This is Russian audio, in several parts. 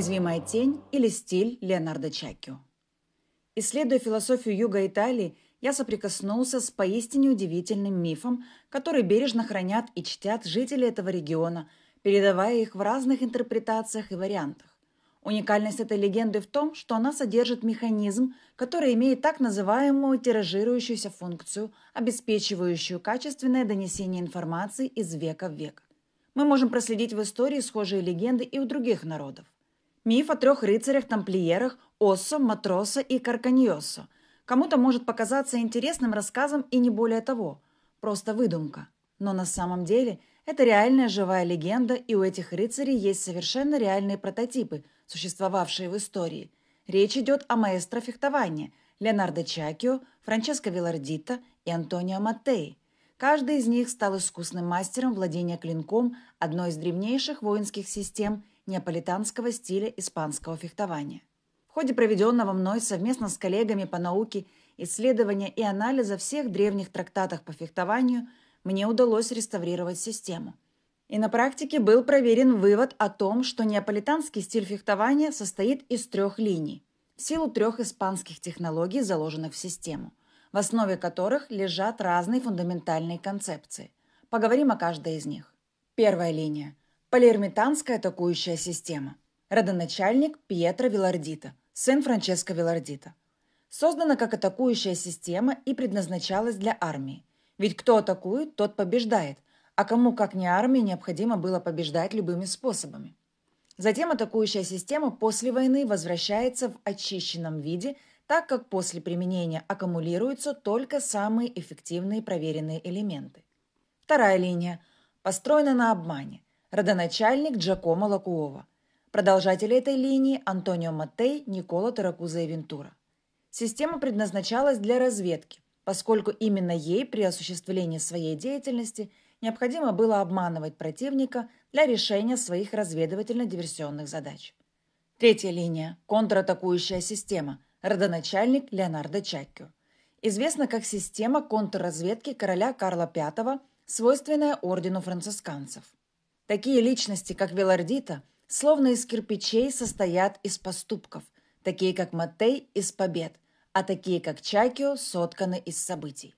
Неуязвимая тень или стиль Леонардо Чакио. Исследуя философию юга Италии, я соприкоснулся с поистине удивительным мифом, который бережно хранят и чтят жители этого региона, передавая их в разных интерпретациях и вариантах. Уникальность этой легенды в том, что она содержит механизм, который имеет так называемую тиражирующуюся функцию, обеспечивающую качественное донесение информации из века в век. Мы можем проследить в истории схожие легенды и у других народов. Миф о трех рыцарях-тамплиерах Оссо, Матросо и Карканьосо кому-то может показаться интересным рассказом и не более того. Просто выдумка. Но на самом деле это реальная живая легенда, и у этих рыцарей есть совершенно реальные прототипы, существовавшие в истории. Речь идет о маэстро фехтования Леонардо Чакио, Франческо Вилардита и Антонио Маттеи. Каждый из них стал искусным мастером владения клинком одной из древнейших воинских систем неаполитанского стиля испанского фехтования. В ходе проведенного мной совместно с коллегами по науке исследования и анализа всех древних трактатов по фехтованию мне удалось реставрировать систему. И на практике был проверен вывод о том, что неаполитанский стиль фехтования состоит из трех линий в силу трех испанских технологий, заложенных в систему, в основе которых лежат разные фундаментальные концепции. Поговорим о каждой из них. Первая линия Палермитанская атакующая система. Родоначальник Пьетро Вилардита, сын Франческо Вилардита. Создана как атакующая система и предназначалась для армии. Ведь кто атакует, тот побеждает, а кому, как не армии, необходимо было побеждать любыми способами. Затем атакующая система после войны возвращается в очищенном виде, так как после применения аккумулируются только самые эффективные проверенные элементы. Вторая линия построена на обмане – родоначальник Джакомо Лакуова. Продолжатели этой линии – Антонио Маттей, Никола Таракуза и Вентура. Система предназначалась для разведки, поскольку именно ей при осуществлении своей деятельности необходимо было обманывать противника для решения своих разведывательно-диверсионных задач. Третья линия – контратакующая система, родоначальник Леонардо Чаккио. Известна как система контрразведки короля Карла V, свойственная ордену францисканцев – Такие личности, как Велардита, словно из кирпичей состоят из поступков, такие как Маттей – из побед, а такие как Чакио сотканы из событий.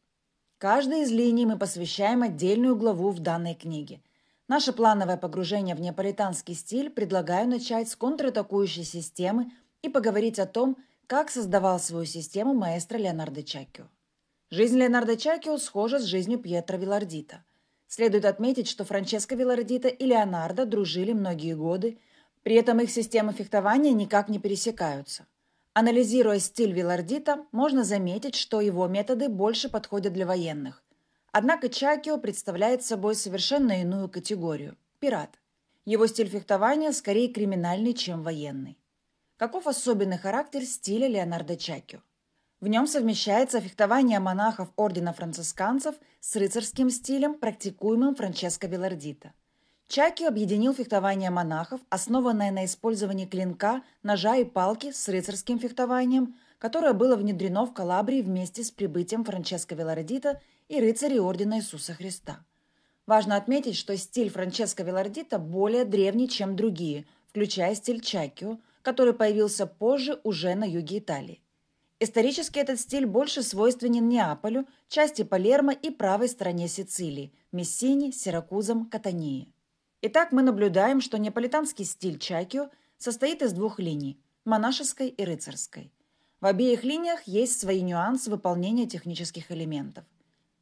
Каждой из линий мы посвящаем отдельную главу в данной книге. Наше плановое погружение в неаполитанский стиль предлагаю начать с контратакующей системы и поговорить о том, как создавал свою систему маэстро Леонардо Чакио. Жизнь Леонардо Чакио схожа с жизнью Пьетро Вилардита – Следует отметить, что Франческо Велардита и Леонардо дружили многие годы, при этом их системы фехтования никак не пересекаются. Анализируя стиль Велардита, можно заметить, что его методы больше подходят для военных. Однако Чакио представляет собой совершенно иную категорию – пират. Его стиль фехтования скорее криминальный, чем военный. Каков особенный характер стиля Леонардо Чакио? В нем совмещается фехтование монахов ордена францисканцев с рыцарским стилем, практикуемым Франческо Велардита. Чаки объединил фехтование монахов, основанное на использовании клинка, ножа и палки с рыцарским фехтованием, которое было внедрено в Калабрии вместе с прибытием Франческо Велардита и рыцарей Ордена Иисуса Христа. Важно отметить, что стиль Франческо Велардита более древний, чем другие, включая стиль Чакио, который появился позже уже на юге Италии. Исторически этот стиль больше свойственен Неаполю, части Палермо и правой стороне Сицилии – Мессини, Сиракузам, Катании. Итак, мы наблюдаем, что неаполитанский стиль Чакио состоит из двух линий – монашеской и рыцарской. В обеих линиях есть свои нюансы выполнения технических элементов.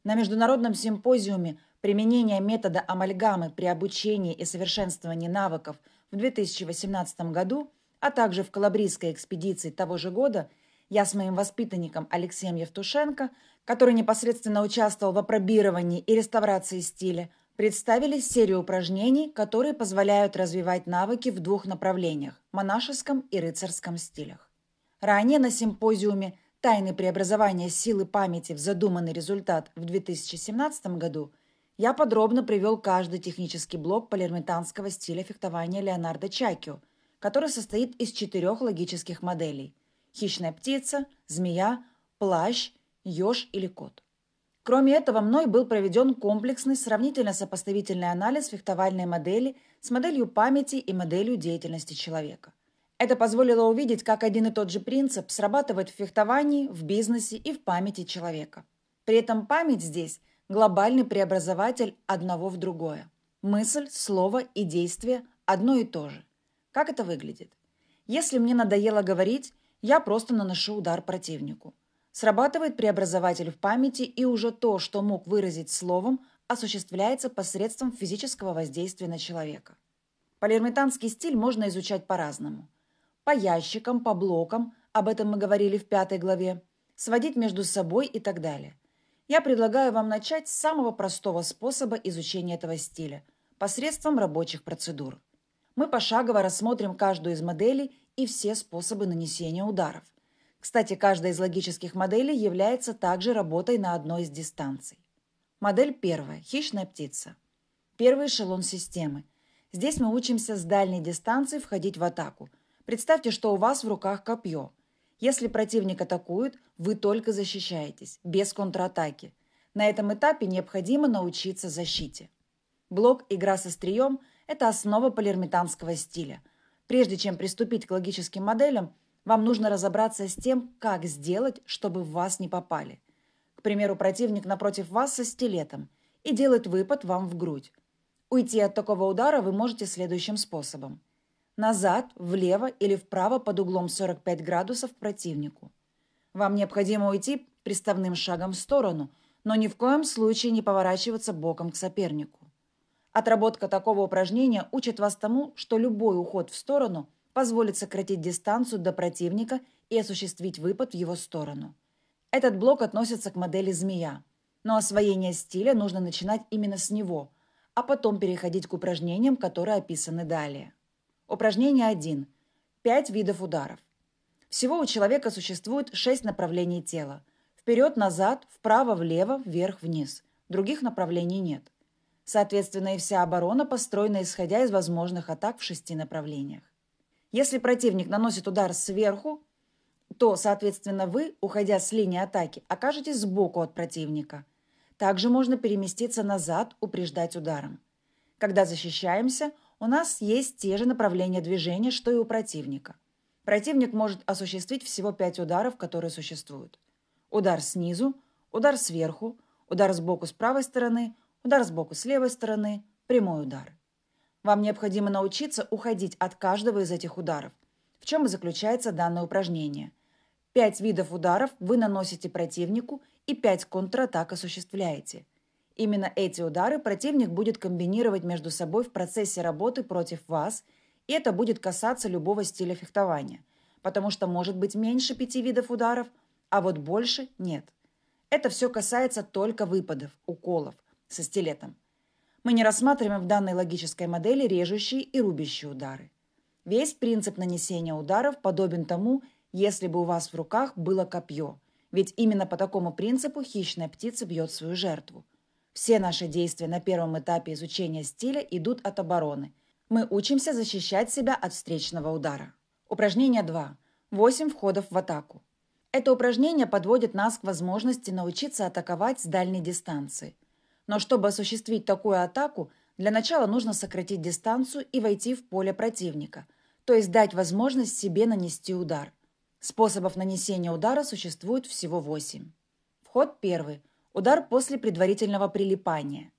На международном симпозиуме «Применение метода амальгамы при обучении и совершенствовании навыков» в 2018 году, а также в Калабрийской экспедиции того же года – я с моим воспитанником Алексеем Евтушенко, который непосредственно участвовал в опробировании и реставрации стиля, представили серию упражнений, которые позволяют развивать навыки в двух направлениях – монашеском и рыцарском стилях. Ранее на симпозиуме «Тайны преобразования силы памяти в задуманный результат» в 2017 году я подробно привел каждый технический блок палермитанского стиля фехтования Леонардо Чакио, который состоит из четырех логических моделей – хищная птица, змея, плащ, еж или кот. Кроме этого, мной был проведен комплексный сравнительно-сопоставительный анализ фехтовальной модели с моделью памяти и моделью деятельности человека. Это позволило увидеть, как один и тот же принцип срабатывает в фехтовании, в бизнесе и в памяти человека. При этом память здесь – глобальный преобразователь одного в другое. Мысль, слово и действие – одно и то же. Как это выглядит? Если мне надоело говорить, я просто наношу удар противнику. Срабатывает преобразователь в памяти, и уже то, что мог выразить словом, осуществляется посредством физического воздействия на человека. Полирметанский стиль можно изучать по-разному. По ящикам, по блокам, об этом мы говорили в пятой главе, сводить между собой и так далее. Я предлагаю вам начать с самого простого способа изучения этого стиля – посредством рабочих процедур. Мы пошагово рассмотрим каждую из моделей и все способы нанесения ударов. Кстати, каждая из логических моделей является также работой на одной из дистанций. Модель первая – хищная птица. Первый эшелон системы. Здесь мы учимся с дальней дистанции входить в атаку. Представьте, что у вас в руках копье. Если противник атакует, вы только защищаетесь, без контратаки. На этом этапе необходимо научиться защите. Блок «Игра со стрием» – это основа полирметанского стиля – Прежде чем приступить к логическим моделям, вам нужно разобраться с тем, как сделать, чтобы в вас не попали. К примеру, противник напротив вас со стилетом и делает выпад вам в грудь. Уйти от такого удара вы можете следующим способом. Назад, влево или вправо под углом 45 градусов к противнику. Вам необходимо уйти приставным шагом в сторону, но ни в коем случае не поворачиваться боком к сопернику. Отработка такого упражнения учит вас тому, что любой уход в сторону позволит сократить дистанцию до противника и осуществить выпад в его сторону. Этот блок относится к модели «Змея». Но освоение стиля нужно начинать именно с него, а потом переходить к упражнениям, которые описаны далее. Упражнение 1. Пять видов ударов. Всего у человека существует шесть направлений тела. Вперед-назад, вправо-влево, вверх-вниз. Других направлений нет. Соответственно, и вся оборона построена исходя из возможных атак в шести направлениях. Если противник наносит удар сверху, то, соответственно, вы, уходя с линии атаки, окажетесь сбоку от противника. Также можно переместиться назад, упреждать ударом. Когда защищаемся, у нас есть те же направления движения, что и у противника. Противник может осуществить всего пять ударов, которые существуют. Удар снизу, удар сверху, удар сбоку с правой стороны, Удар сбоку с левой стороны, прямой удар. Вам необходимо научиться уходить от каждого из этих ударов, в чем и заключается данное упражнение. Пять видов ударов вы наносите противнику и пять контратак осуществляете. Именно эти удары противник будет комбинировать между собой в процессе работы против вас, и это будет касаться любого стиля фехтования, потому что может быть меньше пяти видов ударов, а вот больше нет. Это все касается только выпадов, уколов – со стилетом. Мы не рассматриваем в данной логической модели режущие и рубящие удары. Весь принцип нанесения ударов подобен тому, если бы у вас в руках было копье, ведь именно по такому принципу хищная птица бьет свою жертву. Все наши действия на первом этапе изучения стиля идут от обороны. Мы учимся защищать себя от встречного удара. Упражнение 2. 8 входов в атаку. Это упражнение подводит нас к возможности научиться атаковать с дальней дистанции. Но чтобы осуществить такую атаку, для начала нужно сократить дистанцию и войти в поле противника, то есть дать возможность себе нанести удар. Способов нанесения удара существует всего 8. Вход первый. Удар после предварительного прилипания.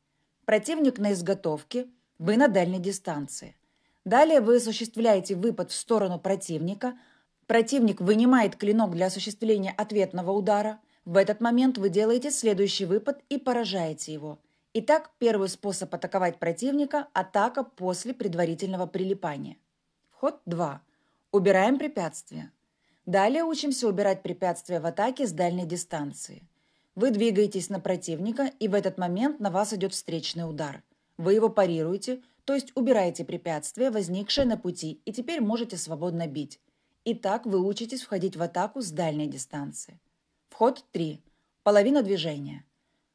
Противник на изготовке, вы на дальней дистанции. Далее вы осуществляете выпад в сторону противника. Противник вынимает клинок для осуществления ответного удара – в этот момент вы делаете следующий выпад и поражаете его. Итак, первый способ атаковать противника – атака после предварительного прилипания. Вход 2. Убираем препятствие. Далее учимся убирать препятствия в атаке с дальней дистанции. Вы двигаетесь на противника, и в этот момент на вас идет встречный удар. Вы его парируете, то есть убираете препятствие, возникшее на пути, и теперь можете свободно бить. И так вы учитесь входить в атаку с дальней дистанции. Вход 3. Половина движения.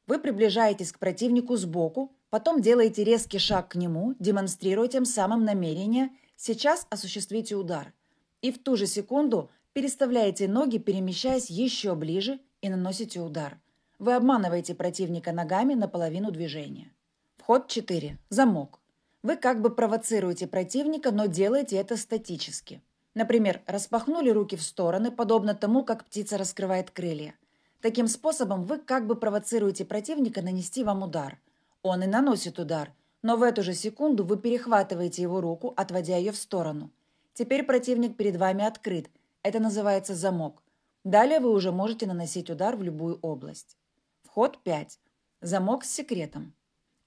Вы приближаетесь к противнику сбоку, потом делаете резкий шаг к нему, демонстрируя тем самым намерение «сейчас осуществите удар». И в ту же секунду переставляете ноги, перемещаясь еще ближе и наносите удар. Вы обманываете противника ногами на половину движения. Вход 4. Замок. Вы как бы провоцируете противника, но делаете это статически. Например, распахнули руки в стороны, подобно тому, как птица раскрывает крылья. Таким способом вы как бы провоцируете противника нанести вам удар. Он и наносит удар, но в эту же секунду вы перехватываете его руку, отводя ее в сторону. Теперь противник перед вами открыт. Это называется замок. Далее вы уже можете наносить удар в любую область. Вход 5. Замок с секретом.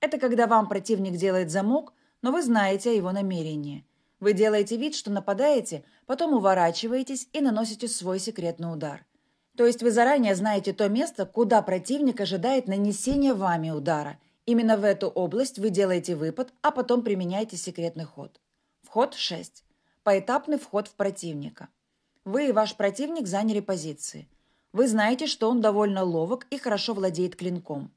Это когда вам противник делает замок, но вы знаете о его намерении. Вы делаете вид, что нападаете, потом уворачиваетесь и наносите свой секретный удар. То есть вы заранее знаете то место, куда противник ожидает нанесения вами удара. Именно в эту область вы делаете выпад, а потом применяете секретный ход. Вход 6. Поэтапный вход в противника. Вы и ваш противник заняли позиции. Вы знаете, что он довольно ловок и хорошо владеет клинком.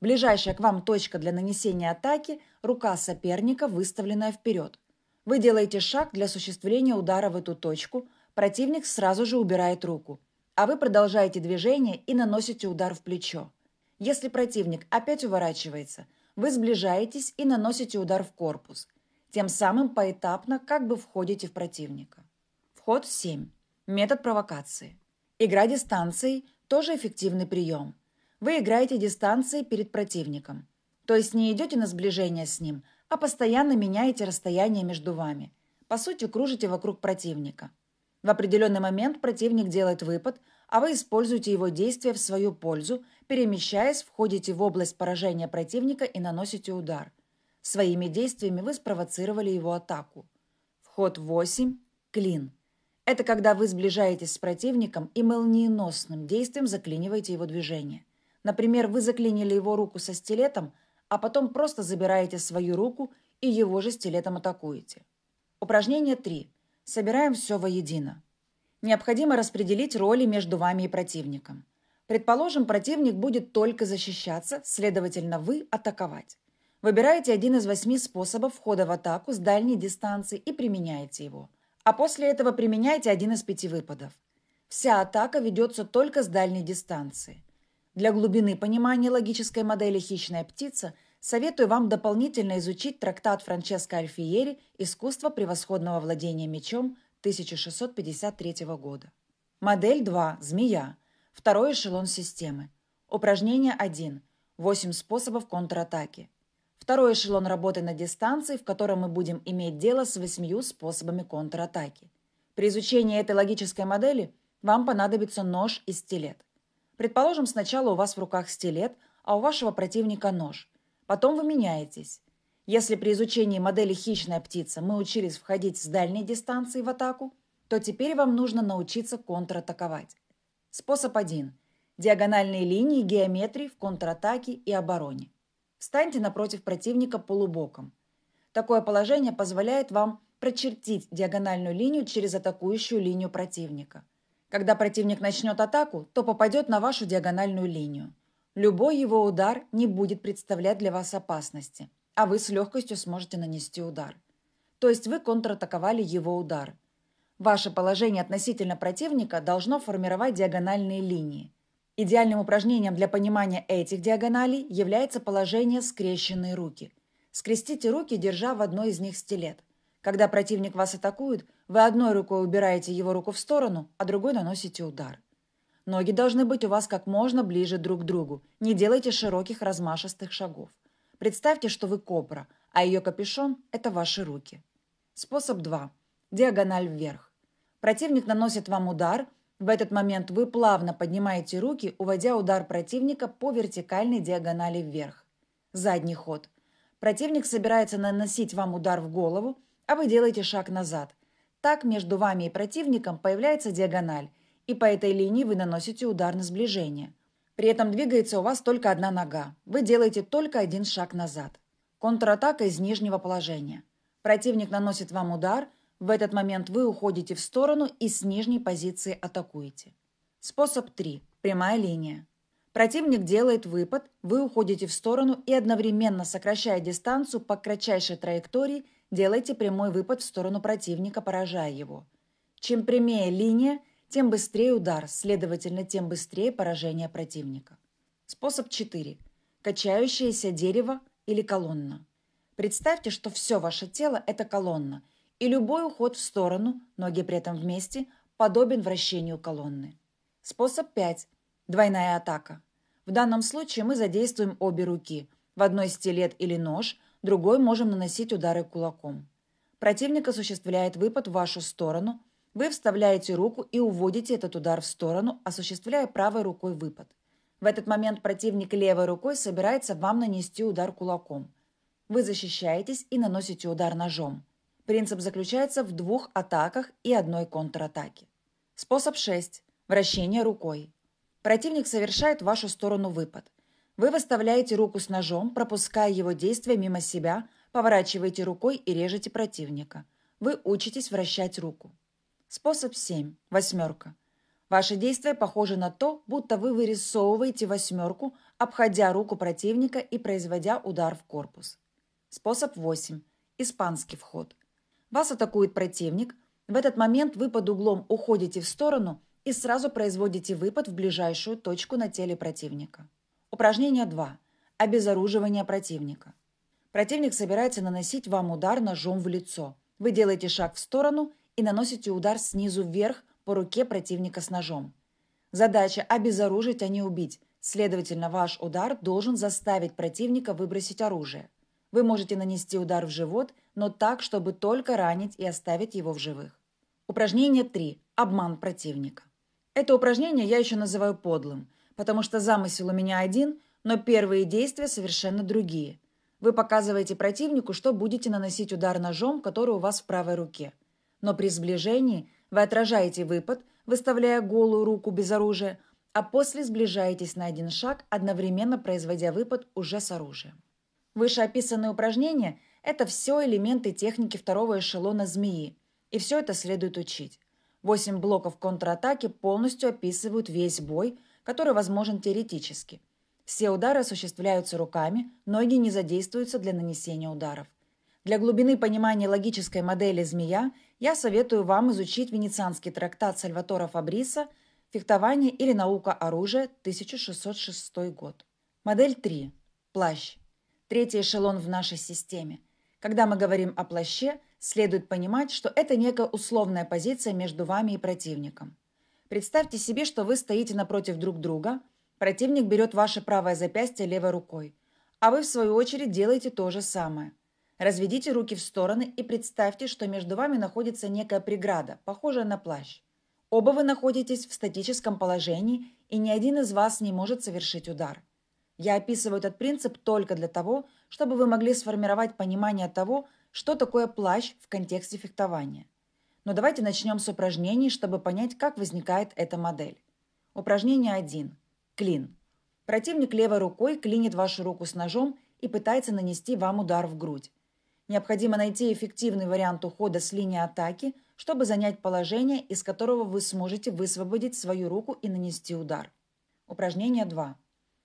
Ближайшая к вам точка для нанесения атаки – рука соперника, выставленная вперед – вы делаете шаг для осуществления удара в эту точку, противник сразу же убирает руку, а вы продолжаете движение и наносите удар в плечо. Если противник опять уворачивается, вы сближаетесь и наносите удар в корпус. Тем самым поэтапно как бы входите в противника. Вход 7. Метод провокации. Игра дистанцией – тоже эффективный прием. Вы играете дистанцией перед противником. То есть не идете на сближение с ним – а постоянно меняете расстояние между вами. По сути, кружите вокруг противника. В определенный момент противник делает выпад, а вы используете его действие в свою пользу, перемещаясь, входите в область поражения противника и наносите удар. Своими действиями вы спровоцировали его атаку. Вход 8. Клин. Это когда вы сближаетесь с противником и молниеносным действием заклиниваете его движение. Например, вы заклинили его руку со стилетом – а потом просто забираете свою руку и его же стилетом атакуете. Упражнение 3. Собираем все воедино. Необходимо распределить роли между вами и противником. Предположим, противник будет только защищаться, следовательно, вы атаковать. Выбираете один из восьми способов входа в атаку с дальней дистанции и применяете его. А после этого применяете один из пяти выпадов. Вся атака ведется только с дальней дистанции. Для глубины понимания логической модели «Хищная птица» советую вам дополнительно изучить трактат Франческо Альфиери «Искусство превосходного владения мечом» 1653 года. Модель 2. Змея. Второй эшелон системы. Упражнение 1. 8 способов контратаки. Второй эшелон работы на дистанции, в котором мы будем иметь дело с восьмью способами контратаки. При изучении этой логической модели вам понадобится нож и стилет. Предположим, сначала у вас в руках стилет, а у вашего противника нож. Потом вы меняетесь. Если при изучении модели «Хищная птица» мы учились входить с дальней дистанции в атаку, то теперь вам нужно научиться контратаковать. Способ 1. Диагональные линии геометрии в контратаке и обороне. Встаньте напротив противника полубоком. Такое положение позволяет вам прочертить диагональную линию через атакующую линию противника – когда противник начнет атаку, то попадет на вашу диагональную линию. Любой его удар не будет представлять для вас опасности, а вы с легкостью сможете нанести удар. То есть вы контратаковали его удар. Ваше положение относительно противника должно формировать диагональные линии. Идеальным упражнением для понимания этих диагоналей является положение скрещенные руки. Скрестите руки, держа в одной из них стилет. Когда противник вас атакует – вы одной рукой убираете его руку в сторону, а другой наносите удар. Ноги должны быть у вас как можно ближе друг к другу. Не делайте широких размашистых шагов. Представьте, что вы кобра, а ее капюшон – это ваши руки. Способ 2. Диагональ вверх. Противник наносит вам удар. В этот момент вы плавно поднимаете руки, уводя удар противника по вертикальной диагонали вверх. Задний ход. Противник собирается наносить вам удар в голову, а вы делаете шаг назад, так между вами и противником появляется диагональ, и по этой линии вы наносите удар на сближение. При этом двигается у вас только одна нога. Вы делаете только один шаг назад. Контратака из нижнего положения. Противник наносит вам удар, в этот момент вы уходите в сторону и с нижней позиции атакуете. Способ 3. Прямая линия. Противник делает выпад, вы уходите в сторону и одновременно сокращая дистанцию по кратчайшей траектории – делайте прямой выпад в сторону противника, поражая его. Чем прямее линия, тем быстрее удар, следовательно, тем быстрее поражение противника. Способ 4. Качающееся дерево или колонна. Представьте, что все ваше тело – это колонна, и любой уход в сторону, ноги при этом вместе, подобен вращению колонны. Способ 5. Двойная атака. В данном случае мы задействуем обе руки, в одной стилет или нож – другой можем наносить удары кулаком. Противник осуществляет выпад в вашу сторону, вы вставляете руку и уводите этот удар в сторону, осуществляя правой рукой выпад. В этот момент противник левой рукой собирается вам нанести удар кулаком. Вы защищаетесь и наносите удар ножом. Принцип заключается в двух атаках и одной контратаке. Способ 6. Вращение рукой. Противник совершает в вашу сторону выпад. Вы выставляете руку с ножом, пропуская его действие мимо себя, поворачиваете рукой и режете противника. Вы учитесь вращать руку. Способ 7. Восьмерка. Ваше действие похоже на то, будто вы вырисовываете восьмерку, обходя руку противника и производя удар в корпус. Способ 8. Испанский вход. Вас атакует противник. В этот момент вы под углом уходите в сторону и сразу производите выпад в ближайшую точку на теле противника. Упражнение 2. Обезоруживание противника. Противник собирается наносить вам удар ножом в лицо. Вы делаете шаг в сторону и наносите удар снизу вверх по руке противника с ножом. Задача – обезоружить, а не убить. Следовательно, ваш удар должен заставить противника выбросить оружие. Вы можете нанести удар в живот, но так, чтобы только ранить и оставить его в живых. Упражнение 3. Обман противника. Это упражнение я еще называю подлым – потому что замысел у меня один, но первые действия совершенно другие. Вы показываете противнику, что будете наносить удар ножом, который у вас в правой руке. Но при сближении вы отражаете выпад, выставляя голую руку без оружия, а после сближаетесь на один шаг, одновременно производя выпад уже с оружием. Вышеописанные упражнения – это все элементы техники второго эшелона змеи, и все это следует учить. Восемь блоков контратаки полностью описывают весь бой – который возможен теоретически. Все удары осуществляются руками, ноги не задействуются для нанесения ударов. Для глубины понимания логической модели «Змея» я советую вам изучить венецианский трактат Сальватора Фабриса «Фехтование или наука оружия» 1606 год. Модель 3. Плащ. Третий эшелон в нашей системе. Когда мы говорим о плаще, следует понимать, что это некая условная позиция между вами и противником. Представьте себе, что вы стоите напротив друг друга, противник берет ваше правое запястье левой рукой, а вы, в свою очередь, делаете то же самое. Разведите руки в стороны и представьте, что между вами находится некая преграда, похожая на плащ. Оба вы находитесь в статическом положении, и ни один из вас не может совершить удар. Я описываю этот принцип только для того, чтобы вы могли сформировать понимание того, что такое плащ в контексте фехтования. Но давайте начнем с упражнений, чтобы понять, как возникает эта модель. Упражнение 1. Клин. Противник левой рукой клинит вашу руку с ножом и пытается нанести вам удар в грудь. Необходимо найти эффективный вариант ухода с линии атаки, чтобы занять положение, из которого вы сможете высвободить свою руку и нанести удар. Упражнение 2.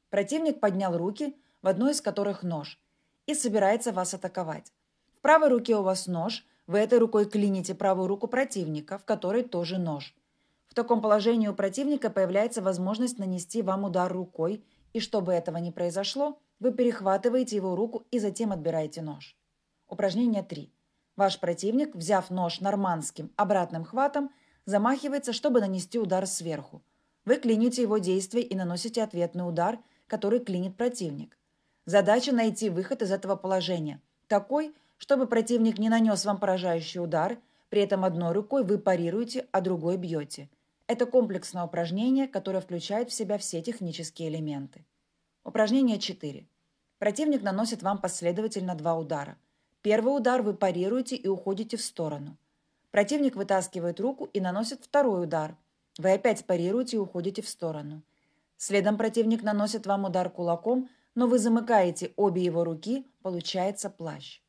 Противник поднял руки, в одной из которых нож, и собирается вас атаковать. В правой руке у вас нож, вы этой рукой клините правую руку противника, в которой тоже нож. В таком положении у противника появляется возможность нанести вам удар рукой, и чтобы этого не произошло, вы перехватываете его руку и затем отбираете нож. Упражнение 3. Ваш противник, взяв нож нормандским обратным хватом, замахивается, чтобы нанести удар сверху. Вы клините его действие и наносите ответный удар, который клинит противник. Задача найти выход из этого положения, такой, чтобы противник не нанес вам поражающий удар, при этом одной рукой вы парируете, а другой бьете. Это комплексное упражнение, которое включает в себя все технические элементы. Упражнение 4. Противник наносит вам последовательно два удара. Первый удар вы парируете и уходите в сторону. Противник вытаскивает руку и наносит второй удар. Вы опять парируете и уходите в сторону. Следом противник наносит вам удар кулаком, но вы замыкаете обе его руки, получается плащ.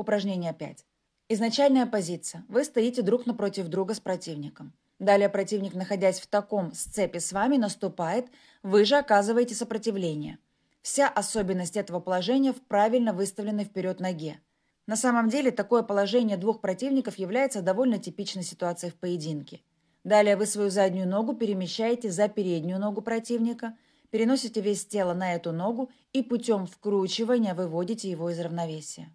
Упражнение 5. Изначальная позиция. Вы стоите друг напротив друга с противником. Далее противник, находясь в таком сцепе с вами, наступает, вы же оказываете сопротивление. Вся особенность этого положения в правильно выставленной вперед ноге. На самом деле, такое положение двух противников является довольно типичной ситуацией в поединке. Далее вы свою заднюю ногу перемещаете за переднюю ногу противника, переносите весь тело на эту ногу и путем вкручивания выводите его из равновесия.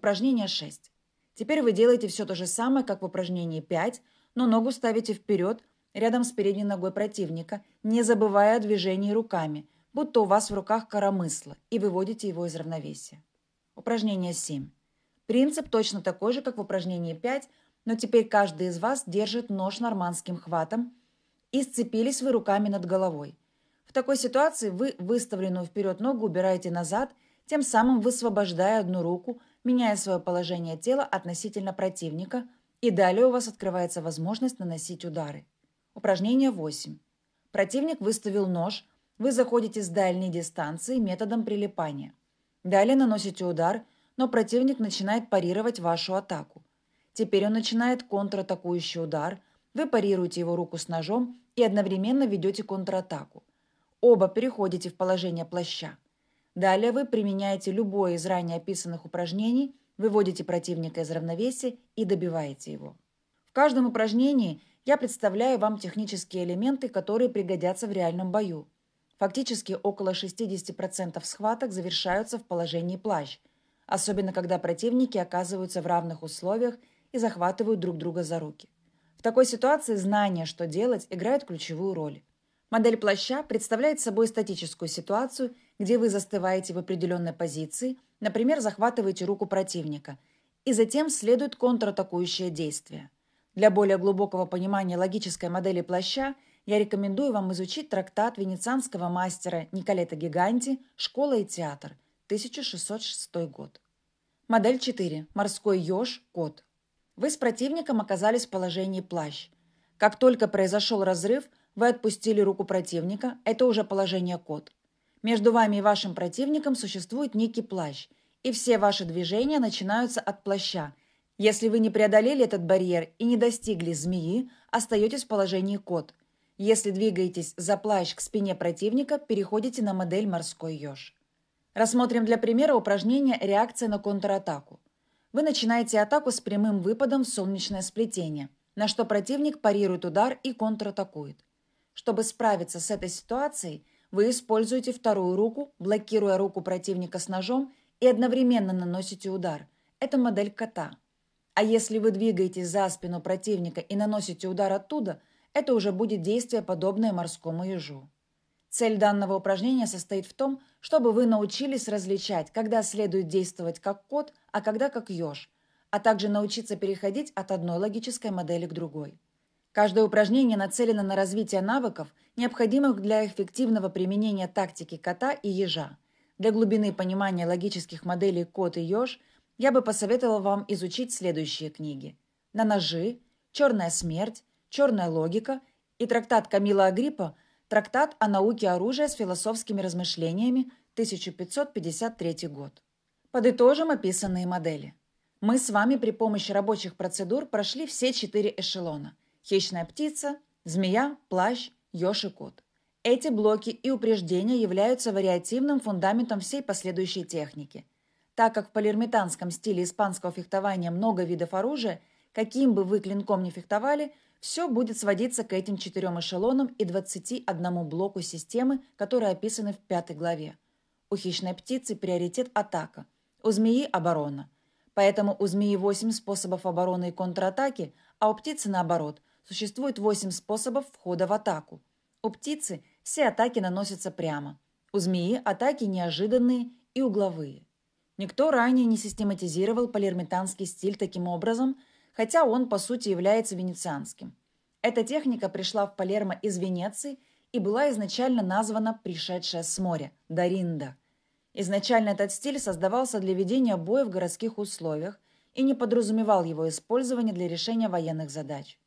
Упражнение 6. Теперь вы делаете все то же самое, как в упражнении 5, но ногу ставите вперед, рядом с передней ногой противника, не забывая о движении руками, будто у вас в руках коромысло, и выводите его из равновесия. Упражнение 7. Принцип точно такой же, как в упражнении 5, но теперь каждый из вас держит нож нормандским хватом и сцепились вы руками над головой. В такой ситуации вы выставленную вперед ногу убираете назад, тем самым высвобождая одну руку, меняя свое положение тела относительно противника, и далее у вас открывается возможность наносить удары. Упражнение 8. Противник выставил нож, вы заходите с дальней дистанции методом прилипания. Далее наносите удар, но противник начинает парировать вашу атаку. Теперь он начинает контратакующий удар, вы парируете его руку с ножом и одновременно ведете контратаку. Оба переходите в положение плаща – Далее вы применяете любое из ранее описанных упражнений, выводите противника из равновесия и добиваете его. В каждом упражнении я представляю вам технические элементы, которые пригодятся в реальном бою. Фактически около 60% схваток завершаются в положении плащ, особенно когда противники оказываются в равных условиях и захватывают друг друга за руки. В такой ситуации знание, что делать, играет ключевую роль. Модель плаща представляет собой статическую ситуацию, где вы застываете в определенной позиции, например, захватываете руку противника, и затем следует контратакующее действие. Для более глубокого понимания логической модели плаща я рекомендую вам изучить трактат венецианского мастера Николета Гиганти «Школа и театр», 1606 год. Модель 4. Морской еж, кот. Вы с противником оказались в положении плащ. Как только произошел разрыв – вы отпустили руку противника, это уже положение код. Между вами и вашим противником существует некий плащ, и все ваши движения начинаются от плаща. Если вы не преодолели этот барьер и не достигли змеи, остаетесь в положении код. Если двигаетесь за плащ к спине противника, переходите на модель морской еж. Рассмотрим для примера упражнение «Реакция на контратаку». Вы начинаете атаку с прямым выпадом в солнечное сплетение, на что противник парирует удар и контратакует. Чтобы справиться с этой ситуацией, вы используете вторую руку, блокируя руку противника с ножом и одновременно наносите удар. Это модель кота. А если вы двигаетесь за спину противника и наносите удар оттуда, это уже будет действие, подобное морскому ежу. Цель данного упражнения состоит в том, чтобы вы научились различать, когда следует действовать как кот, а когда как еж, а также научиться переходить от одной логической модели к другой. Каждое упражнение нацелено на развитие навыков, необходимых для эффективного применения тактики кота и ежа. Для глубины понимания логических моделей «Кот и еж» я бы посоветовала вам изучить следующие книги. «На ножи», «Черная смерть», «Черная логика» и трактат Камила Агриппа «Трактат о науке оружия с философскими размышлениями», 1553 год. Подытожим описанные модели. Мы с вами при помощи рабочих процедур прошли все четыре эшелона хищная птица, змея, плащ, еж и кот. Эти блоки и упреждения являются вариативным фундаментом всей последующей техники. Так как в палермитанском стиле испанского фехтования много видов оружия, каким бы вы клинком ни фехтовали, все будет сводиться к этим четырем эшелонам и 21 блоку системы, которые описаны в пятой главе. У хищной птицы приоритет атака, у змеи – оборона. Поэтому у змеи 8 способов обороны и контратаки, а у птицы наоборот – Существует 8 способов входа в атаку. У птицы все атаки наносятся прямо. У змеи атаки неожиданные и угловые. Никто ранее не систематизировал палермитанский стиль таким образом, хотя он, по сути, является венецианским. Эта техника пришла в Палермо из Венеции и была изначально названа «пришедшая с моря» – «Даринда». Изначально этот стиль создавался для ведения боя в городских условиях и не подразумевал его использование для решения военных задач.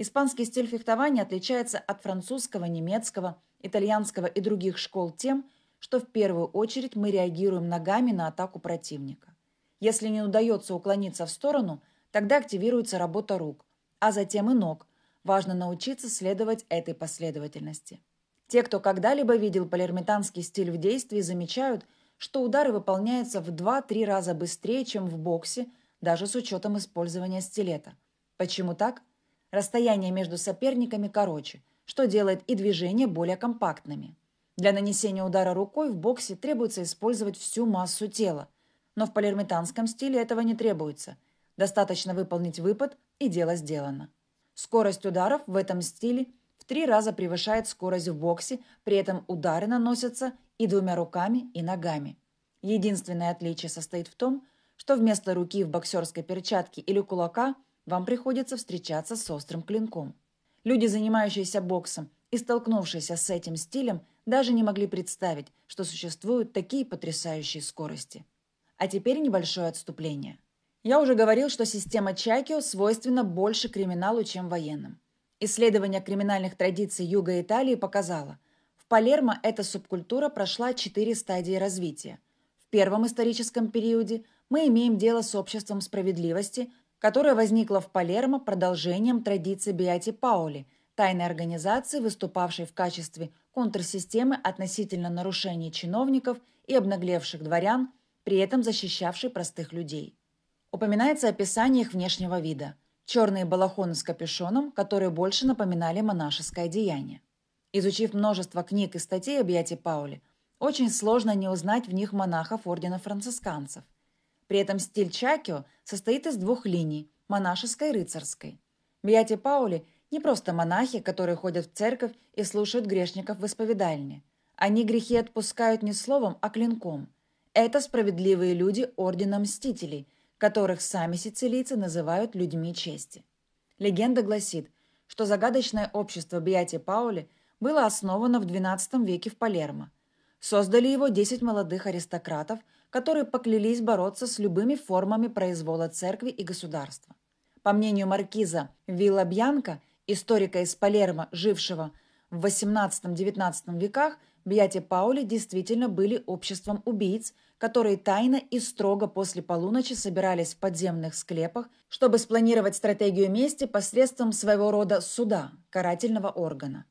Испанский стиль фехтования отличается от французского, немецкого, итальянского и других школ тем, что в первую очередь мы реагируем ногами на атаку противника. Если не удается уклониться в сторону, тогда активируется работа рук, а затем и ног. Важно научиться следовать этой последовательности. Те, кто когда-либо видел палермитанский стиль в действии, замечают, что удары выполняются в 2-3 раза быстрее, чем в боксе, даже с учетом использования стилета. Почему так? Расстояние между соперниками короче, что делает и движения более компактными. Для нанесения удара рукой в боксе требуется использовать всю массу тела, но в палермитанском стиле этого не требуется. Достаточно выполнить выпад, и дело сделано. Скорость ударов в этом стиле в три раза превышает скорость в боксе, при этом удары наносятся и двумя руками, и ногами. Единственное отличие состоит в том, что вместо руки в боксерской перчатке или кулака – вам приходится встречаться с острым клинком. Люди, занимающиеся боксом и столкнувшиеся с этим стилем, даже не могли представить, что существуют такие потрясающие скорости. А теперь небольшое отступление. Я уже говорил, что система чакио свойственна больше криминалу, чем военным. Исследование криминальных традиций Юга Италии показало, в Палермо эта субкультура прошла четыре стадии развития. В первом историческом периоде мы имеем дело с обществом справедливости, которая возникла в Палермо продолжением традиции Биати Паули, тайной организации, выступавшей в качестве контрсистемы относительно нарушений чиновников и обнаглевших дворян, при этом защищавшей простых людей. Упоминается описание их внешнего вида – черные балахоны с капюшоном, которые больше напоминали монашеское одеяние. Изучив множество книг и статей об Яте Пауле, очень сложно не узнать в них монахов ордена францисканцев – при этом стиль чакио состоит из двух линий – монашеской и рыцарской. Бьяти Паули – не просто монахи, которые ходят в церковь и слушают грешников в исповедальне. Они грехи отпускают не словом, а клинком. Это справедливые люди Ордена Мстителей, которых сами сицилийцы называют людьми чести. Легенда гласит, что загадочное общество Бьяти Паули было основано в XII веке в Палермо. Создали его 10 молодых аристократов – которые поклялись бороться с любыми формами произвола церкви и государства. По мнению маркиза Вилла Бьянка, историка из Палермо, жившего в XVIII-XIX веках, Бьяти Паули действительно были обществом убийц, которые тайно и строго после полуночи собирались в подземных склепах, чтобы спланировать стратегию мести посредством своего рода суда, карательного органа.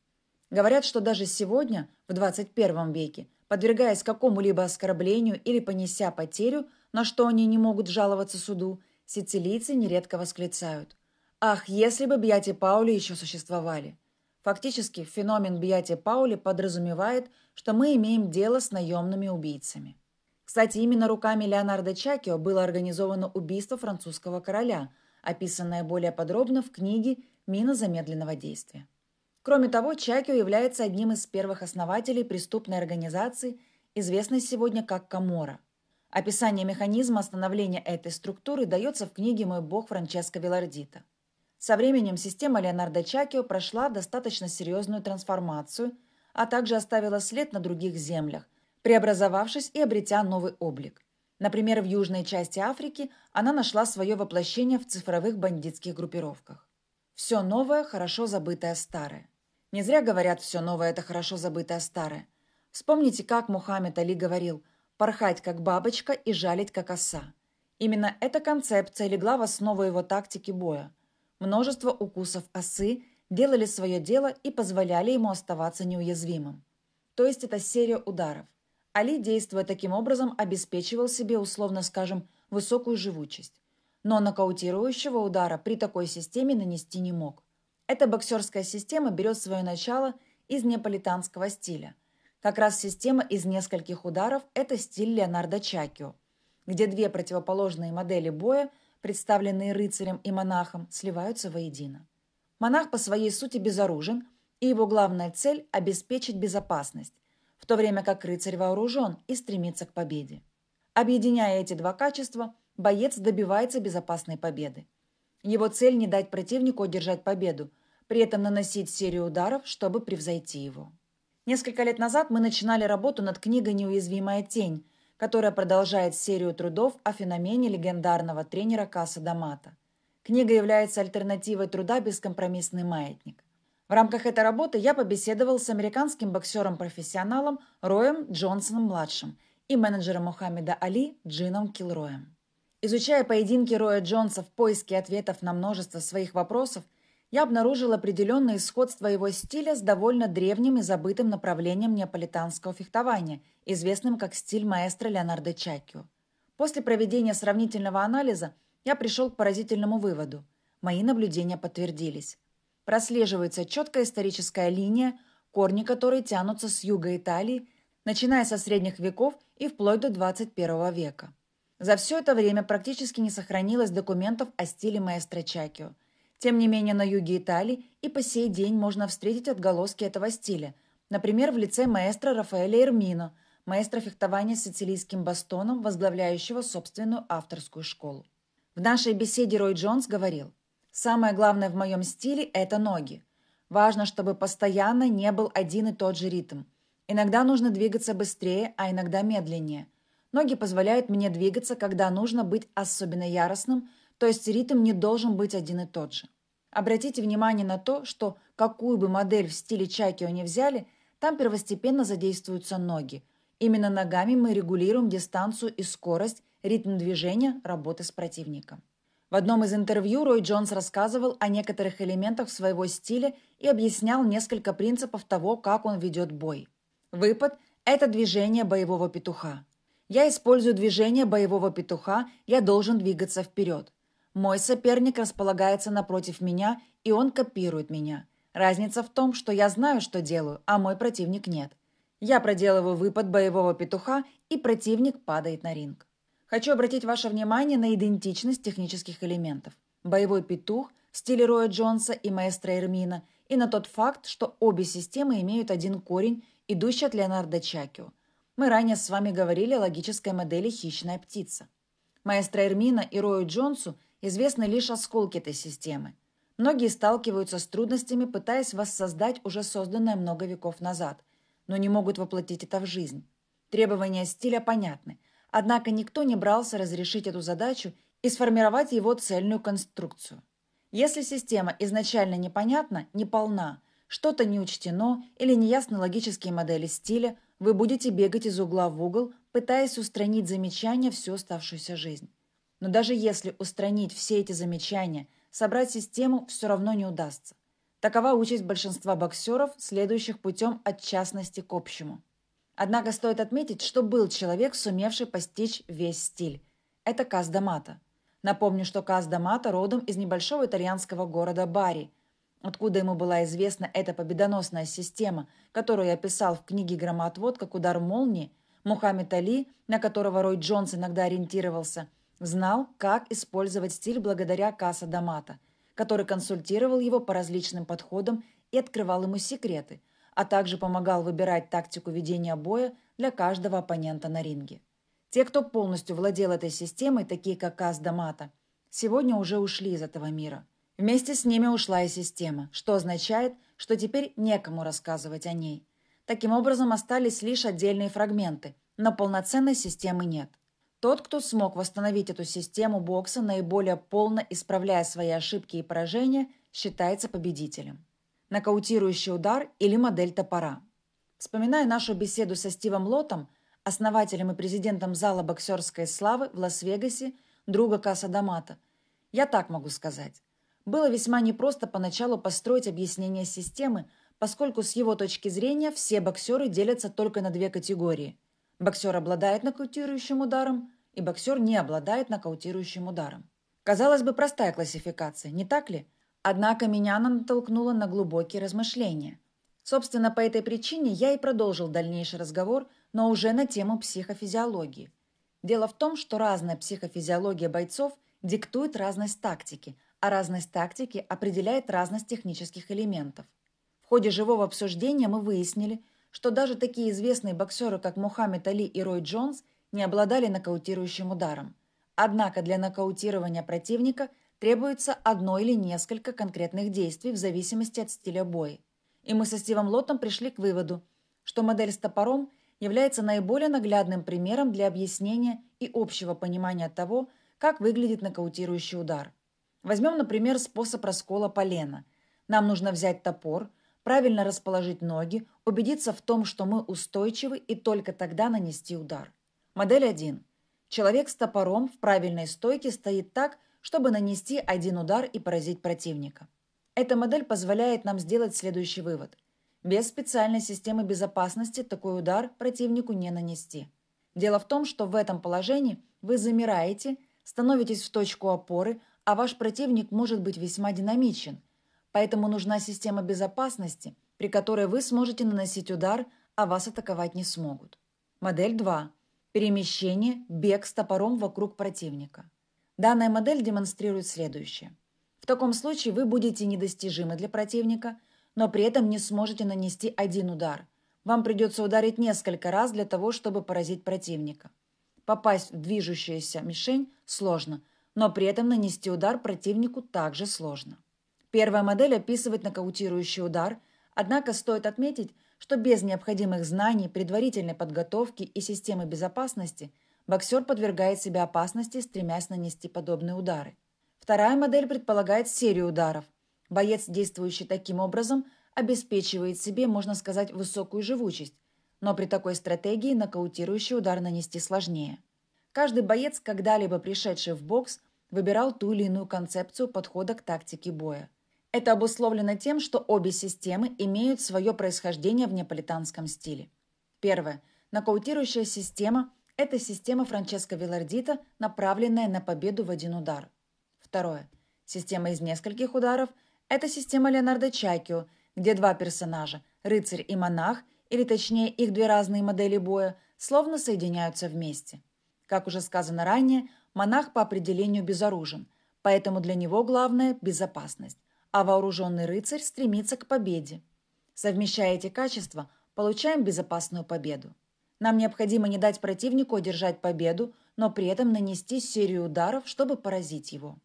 Говорят, что даже сегодня, в 21 веке, подвергаясь какому-либо оскорблению или понеся потерю, на что они не могут жаловаться суду, сицилийцы нередко восклицают. Ах, если бы Бьяти Паули еще существовали! Фактически, феномен Бьяти Паули подразумевает, что мы имеем дело с наемными убийцами. Кстати, именно руками Леонардо Чакио было организовано убийство французского короля, описанное более подробно в книге «Мина замедленного действия». Кроме того, Чакио является одним из первых основателей преступной организации, известной сегодня как Камора. Описание механизма становления этой структуры дается в книге «Мой бог» Франческо Велардита. Со временем система Леонардо Чакио прошла достаточно серьезную трансформацию, а также оставила след на других землях, преобразовавшись и обретя новый облик. Например, в южной части Африки она нашла свое воплощение в цифровых бандитских группировках. Все новое, хорошо забытое старое. Не зря говорят, все новое – это хорошо забытое старое. Вспомните, как Мухаммед Али говорил «порхать как бабочка и жалить как оса». Именно эта концепция легла в основу его тактики боя. Множество укусов осы делали свое дело и позволяли ему оставаться неуязвимым. То есть это серия ударов. Али, действуя таким образом, обеспечивал себе, условно скажем, высокую живучесть. Но нокаутирующего удара при такой системе нанести не мог. Эта боксерская система берет свое начало из неаполитанского стиля. Как раз система из нескольких ударов – это стиль Леонардо Чакио, где две противоположные модели боя, представленные рыцарем и монахом, сливаются воедино. Монах по своей сути безоружен, и его главная цель – обеспечить безопасность, в то время как рыцарь вооружен и стремится к победе. Объединяя эти два качества, боец добивается безопасной победы. Его цель – не дать противнику одержать победу, при этом наносить серию ударов, чтобы превзойти его. Несколько лет назад мы начинали работу над книгой «Неуязвимая тень», которая продолжает серию трудов о феномене легендарного тренера Каса Дамата. Книга является альтернативой труда «Бескомпромиссный маятник». В рамках этой работы я побеседовал с американским боксером-профессионалом Роем Джонсоном-младшим и менеджером Мухаммеда Али Джином Килроем. Изучая поединки Роя Джонса в поиске ответов на множество своих вопросов, я обнаружил определенное сходство его стиля с довольно древним и забытым направлением неаполитанского фехтования, известным как стиль маэстро Леонардо Чакио. После проведения сравнительного анализа я пришел к поразительному выводу. Мои наблюдения подтвердились. Прослеживается четкая историческая линия, корни которой тянутся с юга Италии, начиная со средних веков и вплоть до 21 века. За все это время практически не сохранилось документов о стиле маэстро Чакио. Тем не менее, на юге Италии и по сей день можно встретить отголоски этого стиля, например, в лице маэстро Рафаэля Эрмино, маэстро фехтования с сицилийским бастоном, возглавляющего собственную авторскую школу. В нашей беседе Рой Джонс говорил, «Самое главное в моем стиле – это ноги. Важно, чтобы постоянно не был один и тот же ритм. Иногда нужно двигаться быстрее, а иногда медленнее – Ноги позволяют мне двигаться, когда нужно быть особенно яростным, то есть ритм не должен быть один и тот же. Обратите внимание на то, что какую бы модель в стиле Чайкио не взяли, там первостепенно задействуются ноги. Именно ногами мы регулируем дистанцию и скорость, ритм движения, работы с противником. В одном из интервью Рой Джонс рассказывал о некоторых элементах своего стиля и объяснял несколько принципов того, как он ведет бой. Выпад – это движение боевого петуха. Я использую движение боевого петуха, я должен двигаться вперед. Мой соперник располагается напротив меня, и он копирует меня. Разница в том, что я знаю, что делаю, а мой противник нет. Я проделываю выпад боевого петуха, и противник падает на ринг. Хочу обратить ваше внимание на идентичность технических элементов. Боевой петух в стиле Роя Джонса и маэстро Эрмина, и на тот факт, что обе системы имеют один корень, идущий от Леонардо Чакио. Мы ранее с вами говорили о логической модели «Хищная птица». Маэстро Эрмина и Рою Джонсу известны лишь осколки этой системы. Многие сталкиваются с трудностями, пытаясь воссоздать уже созданное много веков назад, но не могут воплотить это в жизнь. Требования стиля понятны, однако никто не брался разрешить эту задачу и сформировать его цельную конструкцию. Если система изначально непонятна, неполна, что-то не учтено или неясны логические модели стиля – вы будете бегать из угла в угол, пытаясь устранить замечания всю оставшуюся жизнь. Но даже если устранить все эти замечания, собрать систему все равно не удастся. Такова участь большинства боксеров, следующих путем от частности к общему. Однако стоит отметить, что был человек, сумевший постичь весь стиль. Это Каз Дамата. Напомню, что Каз Дамата родом из небольшого итальянского города Бари – Откуда ему была известна эта победоносная система, которую я писал в книге «Громоотвод как удар молнии», Мухаммед Али, на которого Рой Джонс иногда ориентировался, знал, как использовать стиль благодаря Каса Дамата, который консультировал его по различным подходам и открывал ему секреты, а также помогал выбирать тактику ведения боя для каждого оппонента на ринге. Те, кто полностью владел этой системой, такие как Кас Дамата, сегодня уже ушли из этого мира – Вместе с ними ушла и система, что означает, что теперь некому рассказывать о ней. Таким образом, остались лишь отдельные фрагменты, но полноценной системы нет. Тот, кто смог восстановить эту систему бокса, наиболее полно исправляя свои ошибки и поражения, считается победителем. Нокаутирующий удар или модель топора. Вспоминая нашу беседу со Стивом Лотом, основателем и президентом зала боксерской славы в Лас-Вегасе, друга Каса Дамата, я так могу сказать. Было весьма непросто поначалу построить объяснение системы, поскольку с его точки зрения все боксеры делятся только на две категории. Боксер обладает нокаутирующим ударом, и боксер не обладает нокаутирующим ударом. Казалось бы, простая классификация, не так ли? Однако меня она натолкнула на глубокие размышления. Собственно, по этой причине я и продолжил дальнейший разговор, но уже на тему психофизиологии. Дело в том, что разная психофизиология бойцов диктует разность тактики – а разность тактики определяет разность технических элементов. В ходе живого обсуждения мы выяснили, что даже такие известные боксеры, как Мухаммед Али и Рой Джонс, не обладали нокаутирующим ударом. Однако для нокаутирования противника требуется одно или несколько конкретных действий в зависимости от стиля боя. И мы со Стивом Лотом пришли к выводу, что модель с топором является наиболее наглядным примером для объяснения и общего понимания того, как выглядит нокаутирующий удар. Возьмем, например, способ раскола полена. Нам нужно взять топор, правильно расположить ноги, убедиться в том, что мы устойчивы и только тогда нанести удар. Модель 1. Человек с топором в правильной стойке стоит так, чтобы нанести один удар и поразить противника. Эта модель позволяет нам сделать следующий вывод. Без специальной системы безопасности такой удар противнику не нанести. Дело в том, что в этом положении вы замираете, становитесь в точку опоры, а ваш противник может быть весьма динамичен. Поэтому нужна система безопасности, при которой вы сможете наносить удар, а вас атаковать не смогут. Модель 2. Перемещение, бег с топором вокруг противника. Данная модель демонстрирует следующее. В таком случае вы будете недостижимы для противника, но при этом не сможете нанести один удар. Вам придется ударить несколько раз для того, чтобы поразить противника. Попасть в движущуюся мишень сложно – но при этом нанести удар противнику также сложно. Первая модель описывает нокаутирующий удар, однако стоит отметить, что без необходимых знаний, предварительной подготовки и системы безопасности боксер подвергает себя опасности, стремясь нанести подобные удары. Вторая модель предполагает серию ударов. Боец, действующий таким образом, обеспечивает себе, можно сказать, высокую живучесть, но при такой стратегии нокаутирующий удар нанести сложнее. Каждый боец, когда-либо пришедший в бокс, выбирал ту или иную концепцию подхода к тактике боя. Это обусловлено тем, что обе системы имеют свое происхождение в неаполитанском стиле. Первое. Нокаутирующая система – это система Франческо Вилардита, направленная на победу в один удар. Второе. Система из нескольких ударов – это система Леонардо Чайкио, где два персонажа – рыцарь и монах, или точнее их две разные модели боя, словно соединяются вместе. Как уже сказано ранее, монах по определению безоружен, поэтому для него главное – безопасность, а вооруженный рыцарь стремится к победе. Совмещая эти качества, получаем безопасную победу. Нам необходимо не дать противнику одержать победу, но при этом нанести серию ударов, чтобы поразить его.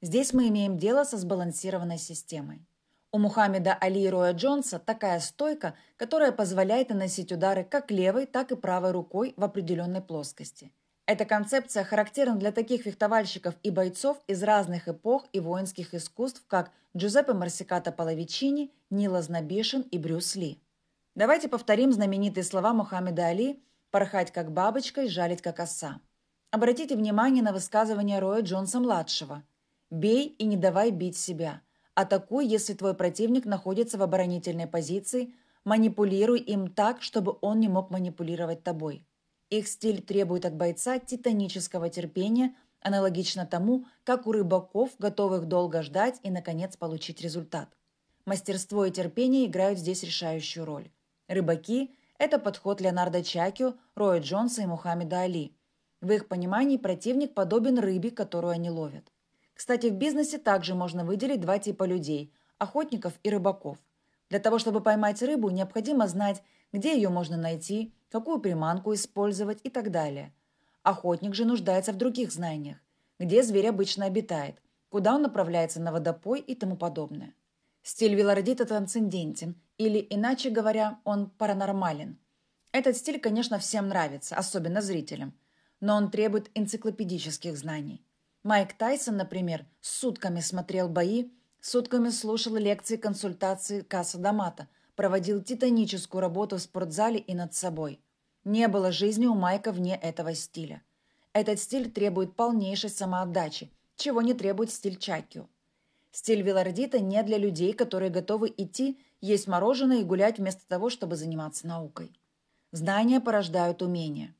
Здесь мы имеем дело со сбалансированной системой. У Мухаммеда Али и Роя Джонса такая стойка, которая позволяет наносить удары как левой, так и правой рукой в определенной плоскости. Эта концепция характерна для таких фехтовальщиков и бойцов из разных эпох и воинских искусств, как Джузеппе Марсиката Половичини, Нила Знобешин и Брюс Ли. Давайте повторим знаменитые слова Мухаммеда Али «порхать как бабочка и жалить как оса». Обратите внимание на высказывание Роя Джонса-младшего. «Бей и не давай бить себя. Атакуй, если твой противник находится в оборонительной позиции. Манипулируй им так, чтобы он не мог манипулировать тобой». Их стиль требует от бойца титанического терпения, аналогично тому, как у рыбаков, готовых долго ждать и, наконец, получить результат. Мастерство и терпение играют здесь решающую роль. Рыбаки – это подход Леонардо Чакио, Роя Джонса и Мухаммеда Али. В их понимании противник подобен рыбе, которую они ловят. Кстати, в бизнесе также можно выделить два типа людей – охотников и рыбаков. Для того, чтобы поймать рыбу, необходимо знать, где ее можно найти – какую приманку использовать и так далее. Охотник же нуждается в других знаниях, где зверь обычно обитает, куда он направляется на водопой и тому подобное. Стиль Вилардита трансцендентен, или, иначе говоря, он паранормален. Этот стиль, конечно, всем нравится, особенно зрителям, но он требует энциклопедических знаний. Майк Тайсон, например, сутками смотрел бои, сутками слушал лекции консультации Касса Дамата – проводил титаническую работу в спортзале и над собой. Не было жизни у Майка вне этого стиля. Этот стиль требует полнейшей самоотдачи, чего не требует стиль Чакио. Стиль Вилардита не для людей, которые готовы идти, есть мороженое и гулять вместо того, чтобы заниматься наукой. Знания порождают умения.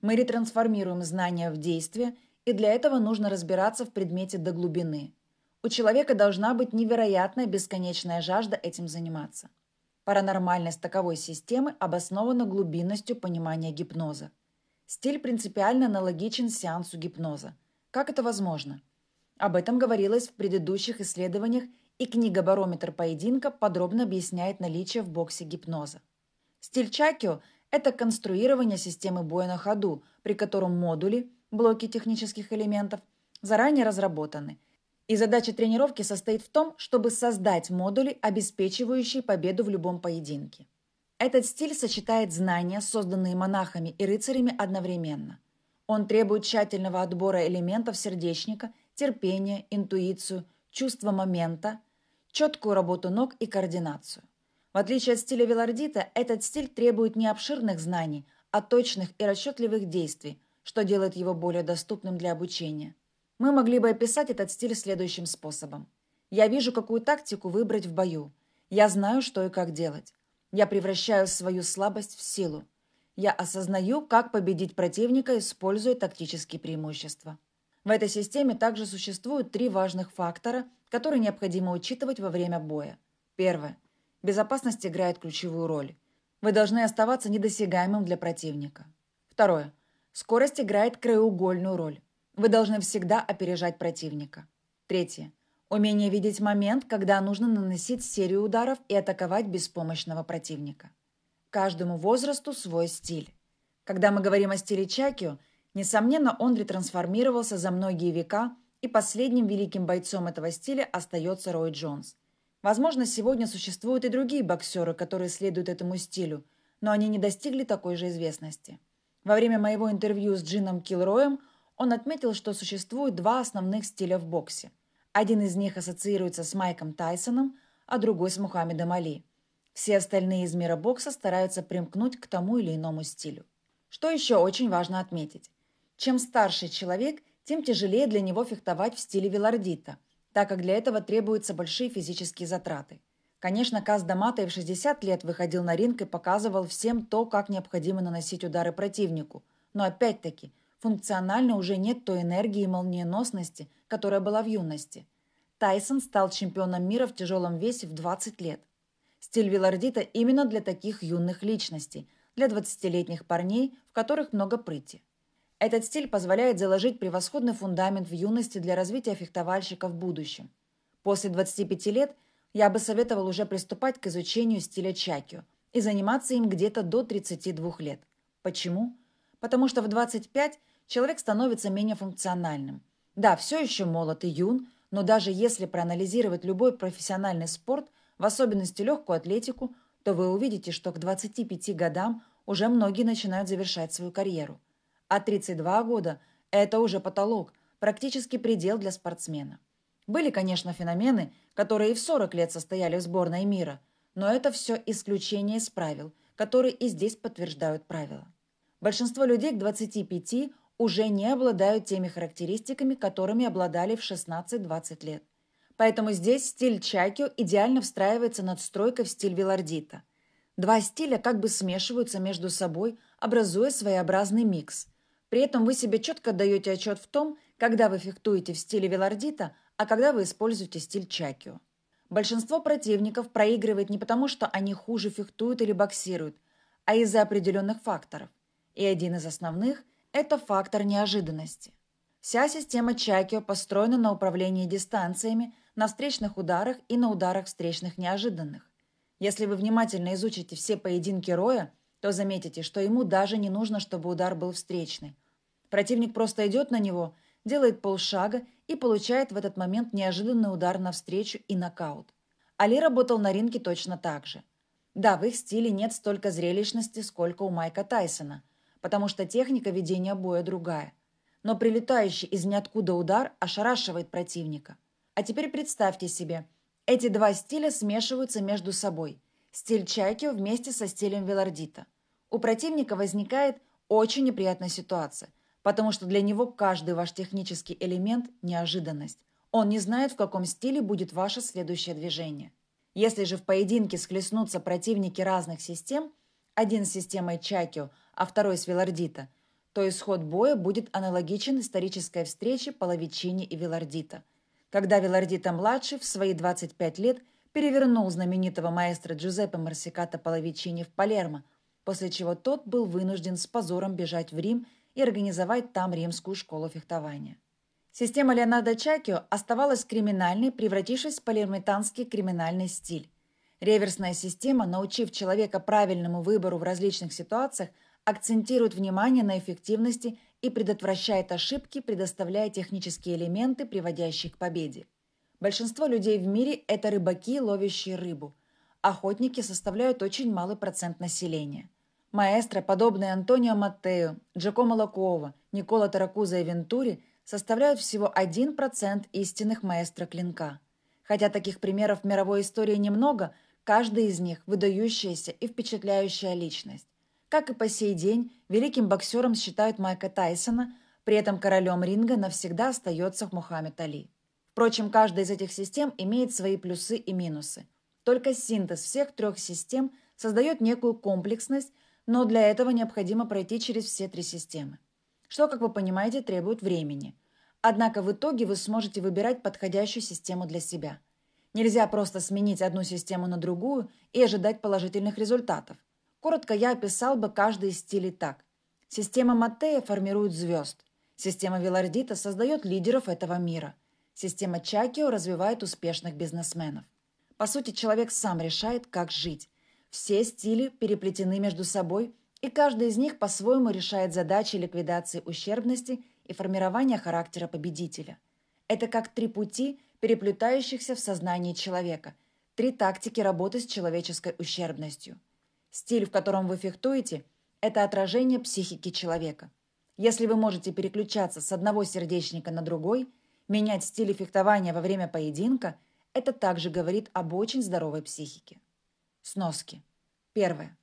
Мы ретрансформируем знания в действие, и для этого нужно разбираться в предмете до глубины. У человека должна быть невероятная бесконечная жажда этим заниматься – Паранормальность таковой системы обоснована глубинностью понимания гипноза. Стиль принципиально аналогичен сеансу гипноза. Как это возможно? Об этом говорилось в предыдущих исследованиях, и книга «Барометр поединка» подробно объясняет наличие в боксе гипноза. Стиль Чакио – это конструирование системы боя на ходу, при котором модули, блоки технических элементов, заранее разработаны – и задача тренировки состоит в том, чтобы создать модули, обеспечивающие победу в любом поединке. Этот стиль сочетает знания, созданные монахами и рыцарями одновременно. Он требует тщательного отбора элементов сердечника, терпения, интуицию, чувство момента, четкую работу ног и координацию. В отличие от стиля Велардита, этот стиль требует не обширных знаний, а точных и расчетливых действий, что делает его более доступным для обучения – мы могли бы описать этот стиль следующим способом. Я вижу, какую тактику выбрать в бою. Я знаю, что и как делать. Я превращаю свою слабость в силу. Я осознаю, как победить противника, используя тактические преимущества. В этой системе также существуют три важных фактора, которые необходимо учитывать во время боя. Первое. Безопасность играет ключевую роль. Вы должны оставаться недосягаемым для противника. Второе. Скорость играет краеугольную роль. Вы должны всегда опережать противника. Третье. Умение видеть момент, когда нужно наносить серию ударов и атаковать беспомощного противника. Каждому возрасту свой стиль. Когда мы говорим о стиле Чакио, несомненно, он ретрансформировался за многие века, и последним великим бойцом этого стиля остается Рой Джонс. Возможно, сегодня существуют и другие боксеры, которые следуют этому стилю, но они не достигли такой же известности. Во время моего интервью с Джином Килроем – он отметил, что существует два основных стиля в боксе. Один из них ассоциируется с Майком Тайсоном, а другой с Мухаммедом Али. Все остальные из мира бокса стараются примкнуть к тому или иному стилю. Что еще очень важно отметить. Чем старше человек, тем тяжелее для него фехтовать в стиле Вилардита, так как для этого требуются большие физические затраты. Конечно, Каз Дамата в 60 лет выходил на ринг и показывал всем то, как необходимо наносить удары противнику. Но опять-таки, Функционально уже нет той энергии и молниеносности, которая была в юности. Тайсон стал чемпионом мира в тяжелом весе в 20 лет. Стиль Вилардита именно для таких юных личностей, для 20-летних парней, в которых много прыти. Этот стиль позволяет заложить превосходный фундамент в юности для развития фехтовальщика в будущем. После 25 лет я бы советовал уже приступать к изучению стиля чакио и заниматься им где-то до 32 лет. Почему? Потому что в 25 человек становится менее функциональным. Да, все еще молод и юн, но даже если проанализировать любой профессиональный спорт, в особенности легкую атлетику, то вы увидите, что к 25 годам уже многие начинают завершать свою карьеру. А 32 года – это уже потолок, практически предел для спортсмена. Были, конечно, феномены, которые и в 40 лет состояли в сборной мира, но это все исключение из правил, которые и здесь подтверждают правила. Большинство людей к 25 уже не обладают теми характеристиками, которыми обладали в 16-20 лет. Поэтому здесь стиль Чакио идеально встраивается надстройкой в стиль Вилардита. Два стиля как бы смешиваются между собой, образуя своеобразный микс. При этом вы себе четко даете отчет в том, когда вы фехтуете в стиле Вилардита, а когда вы используете стиль Чакио. Большинство противников проигрывает не потому, что они хуже фехтуют или боксируют, а из-за определенных факторов. И один из основных это фактор неожиданности. Вся система Чакио построена на управлении дистанциями, на встречных ударах и на ударах встречных неожиданных. Если вы внимательно изучите все поединки Роя, то заметите, что ему даже не нужно, чтобы удар был встречный. Противник просто идет на него, делает полшага и получает в этот момент неожиданный удар навстречу и нокаут. Али работал на ринге точно так же. Да, в их стиле нет столько зрелищности, сколько у Майка Тайсона – потому что техника ведения боя другая. Но прилетающий из ниоткуда удар ошарашивает противника. А теперь представьте себе, эти два стиля смешиваются между собой. Стиль Чайки вместе со стилем Велардита. У противника возникает очень неприятная ситуация, потому что для него каждый ваш технический элемент – неожиданность. Он не знает, в каком стиле будет ваше следующее движение. Если же в поединке схлестнутся противники разных систем, один с системой Чайкио, а второй с Велардита, то исход боя будет аналогичен исторической встрече Половичини и Велардита, когда Велардита-младший в свои 25 лет перевернул знаменитого маэстро Джузеппе Марсиката Половичини в Палермо, после чего тот был вынужден с позором бежать в Рим и организовать там римскую школу фехтования. Система Леонардо Чакио оставалась криминальной, превратившись в палермитанский криминальный стиль. Реверсная система, научив человека правильному выбору в различных ситуациях, акцентирует внимание на эффективности и предотвращает ошибки, предоставляя технические элементы, приводящие к победе. Большинство людей в мире – это рыбаки, ловящие рыбу. Охотники составляют очень малый процент населения. Маэстро, подобные Антонио Маттео, Джакомо Лакуова, Никола Таракуза и Вентури, составляют всего 1% истинных маэстро клинка. Хотя таких примеров в мировой истории немного, каждый из них – выдающаяся и впечатляющая личность. Как и по сей день, великим боксером считают Майка Тайсона, при этом королем ринга навсегда остается Мухаммед Али. Впрочем, каждая из этих систем имеет свои плюсы и минусы. Только синтез всех трех систем создает некую комплексность, но для этого необходимо пройти через все три системы, что, как вы понимаете, требует времени. Однако в итоге вы сможете выбирать подходящую систему для себя. Нельзя просто сменить одну систему на другую и ожидать положительных результатов – Коротко я описал бы каждый из стилей так. Система Маттея формирует звезд. Система Вилардита создает лидеров этого мира. Система Чакио развивает успешных бизнесменов. По сути, человек сам решает, как жить. Все стили переплетены между собой, и каждый из них по-своему решает задачи ликвидации ущербности и формирования характера победителя. Это как три пути, переплетающихся в сознании человека, три тактики работы с человеческой ущербностью – Стиль, в котором вы фехтуете, это отражение психики человека. Если вы можете переключаться с одного сердечника на другой, менять стиль фехтования во время поединка, это также говорит об очень здоровой психике. Сноски. Первое.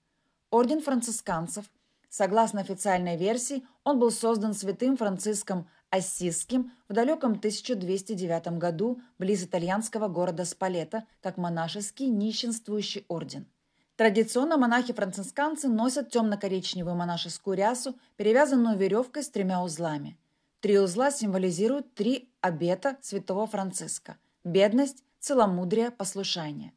Орден францисканцев. Согласно официальной версии, он был создан святым Франциском Ассизским в далеком 1209 году близ итальянского города Спалета как монашеский нищенствующий орден. Традиционно монахи-францисканцы носят темно-коричневую монашескую рясу, перевязанную веревкой с тремя узлами. Три узла символизируют три обета святого Франциска – бедность, целомудрие, послушание.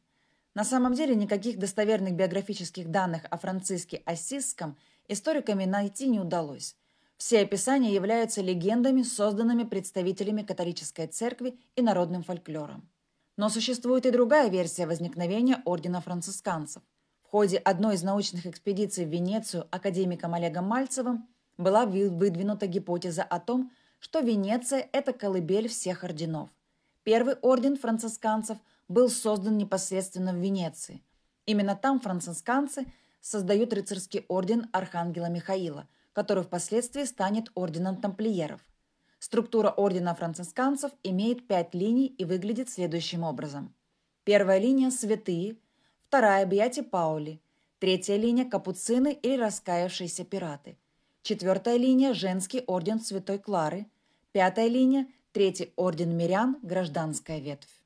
На самом деле никаких достоверных биографических данных о Франциске Ассизском историками найти не удалось. Все описания являются легендами, созданными представителями католической церкви и народным фольклором. Но существует и другая версия возникновения ордена францисканцев ходе одной из научных экспедиций в Венецию академиком Олегом Мальцевым была выдвинута гипотеза о том, что Венеция – это колыбель всех орденов. Первый орден францисканцев был создан непосредственно в Венеции. Именно там францисканцы создают рыцарский орден Архангела Михаила, который впоследствии станет орденом тамплиеров. Структура ордена францисканцев имеет пять линий и выглядит следующим образом. Первая линия – святые, вторая – объятия Паули, третья линия – капуцины или раскаявшиеся пираты, четвертая линия – женский орден Святой Клары, пятая линия – третий орден мирян – гражданская ветвь.